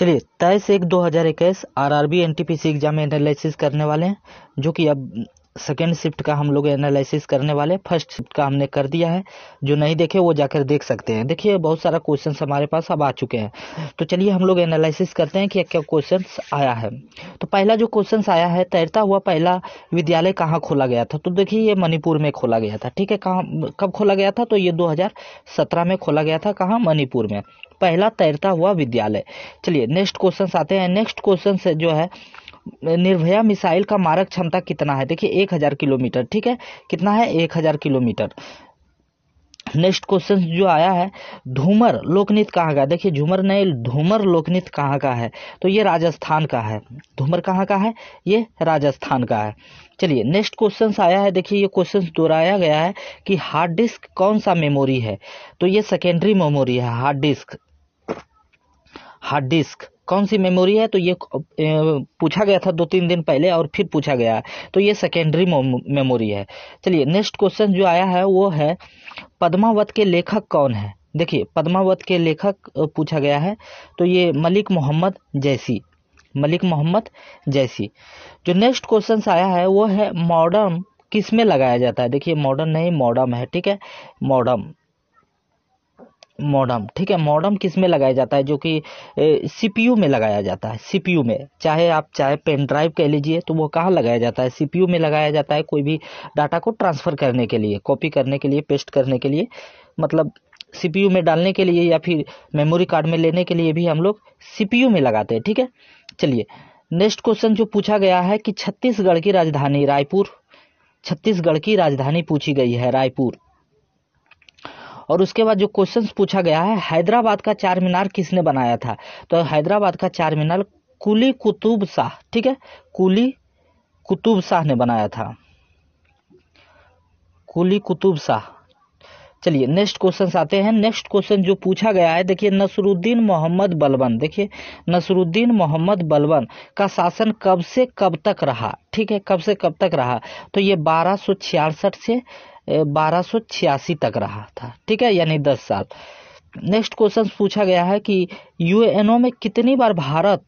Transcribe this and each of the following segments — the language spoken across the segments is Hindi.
चलिए तेईस एक दो हज़ार इक्कीस R R B N T P C exam analysis करने वाले हैं जो कि अब सेकेंड शिफ्ट का हम लोग एनालिसिस करने वाले फर्स्ट शिफ्ट का हमने कर दिया है जो नहीं देखे वो जाकर देख सकते हैं देखिए बहुत सारा क्वेश्चन हमारे पास अब आ चुके हैं तो चलिए हम लोग एनालिसिस करते हैं कि क्या क्वेश्चन आया है तो पहला जो क्वेश्चन आया है तैरता हुआ पहला विद्यालय कहाँ खोला गया था तो देखिए ये मणिपुर में खोला गया था ठीक है कहाँ कब खोला गया था तो ये दो में खोला गया था कहाँ मणिपुर में पहला तैरता हुआ विद्यालय चलिए नेक्स्ट क्वेश्चन आते हैं नेक्स्ट क्वेश्चन जो है निर्भया मिसाइल का मारक क्षमता कितना है देखिए एक हज़ार किलोमीटर ठीक है कितना है एक हज़ार किलोमीटर नेक्स्ट क्वेश्चन जो आया है धूमर लोकनीत कहाँ का देखिए झूमर नए धूमर लोकनीत कहाँ का है तो ये राजस्थान का है धूमर कहाँ का है ये राजस्थान का है चलिए नेक्स्ट क्वेश्चन आया है देखिए ये क्वेश्चन दोहराया गया है कि हार्ड डिस्क कौन सा मेमोरी है तो ये सेकेंडरी मेमोरी है हार्ड डिस्क हार्ड डिस्क कौन सी मेमोरी है तो ये पूछा गया था दो तीन दिन पहले और फिर पूछा गया तो ये सेकेंडरी मेमोरी है चलिए नेक्स्ट क्वेश्चन जो आया है वो है पद्मावत के लेखक कौन है देखिए पद्मावत के लेखक पूछा गया है तो ये मलिक मोहम्मद जैसी मलिक मोहम्मद जैसी जो नेक्स्ट क्वेश्चन आया है वो है मॉडर्न किस में लगाया जाता है देखिए मॉडर्न नहीं मॉडर्म है ठीक है मॉडर्म मॉडम ठीक है मॉडम किस में लगाया जाता है जो कि सीपीयू में लगाया जाता है सीपीयू में चाहे आप चाहे पेन ड्राइव कह लीजिए तो वो कहाँ लगाया जाता है सीपीयू में लगाया जाता है कोई भी डाटा को ट्रांसफ़र करने के लिए कॉपी करने के लिए पेस्ट करने के लिए मतलब सीपीयू में डालने के लिए या फिर मेमोरी कार्ड में लेने के लिए भी हम लोग सीपीयू में लगाते हैं ठीक है चलिए नेक्स्ट क्वेश्चन जो पूछा गया है कि छत्तीसगढ़ की राजधानी रायपुर छत्तीसगढ़ की राजधानी पूछी गई है रायपुर और उसके बाद जो क्वेश्चन पूछा गया है हैदराबाद का चार मीनार किसने बनाया था तो हैदराबाद का चार मीनार कुली कुतुब शाह ठीक है कुली कुतुब शाह ने बनाया था कुली कुतुब शाह चलिए नेक्स्ट क्वेश्चन आते हैं नेक्स्ट क्वेश्चन जो पूछा गया है देखिए नसरुद्दीन मोहम्मद बलबन देखिए नसरुद्दीन मोहम्मद बलबन का शासन कब से कब तक रहा ठीक है कब से कब तक रहा तो ये बारह से बारह तक रहा था ठीक है यानी दस साल नेक्स्ट क्वेश्चन पूछा गया है कि यूएनओ में कितनी बार भारत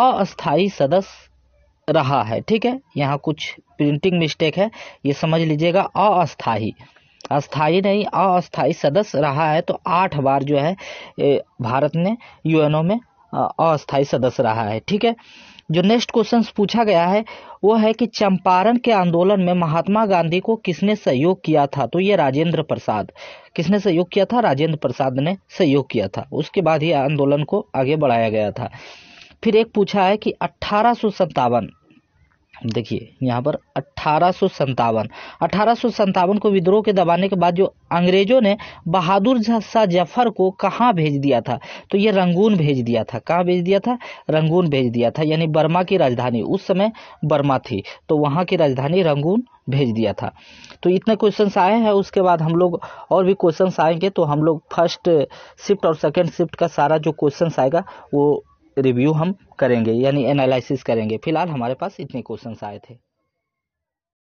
अस्थाई सदस्य रहा है ठीक है यहाँ कुछ प्रिंटिंग मिस्टेक है ये समझ लीजिएगा अस्थाई अस्थाई नहीं अस्थाई सदस्य रहा है तो आठ बार जो है भारत ने यूएनओ में अस्थाई सदस्य रहा है ठीक है जो नेक्स्ट क्वेश्चन पूछा गया है वो है कि चंपारण के आंदोलन में महात्मा गांधी को किसने सहयोग किया था तो ये राजेंद्र प्रसाद किसने सहयोग किया था राजेंद्र प्रसाद ने सहयोग किया था उसके बाद ही आंदोलन को आगे बढ़ाया गया था फिर एक पूछा है कि अट्ठारह देखिए यहाँ पर अट्ठारह सौ सन्तावन को विद्रोह के दबाने के बाद जो अंग्रेजों ने बहादुर शाह जफर को कहाँ भेज दिया था तो ये रंगून भेज दिया था कहाँ भेज दिया था रंगून भेज दिया था यानी बर्मा की राजधानी उस समय बर्मा थी तो वहाँ की राजधानी रंगून भेज दिया था तो इतने क्वेश्चन आए हैं उसके बाद हम लोग और भी क्वेश्चन आएंगे तो हम लोग फर्स्ट शिफ्ट और सेकेंड शिफ्ट का सारा जो क्वेश्चन आएगा वो रिव्यू हम करेंगे यानी एनालिसिस करेंगे फिलहाल हमारे पास इतने क्वेश्चन आए थे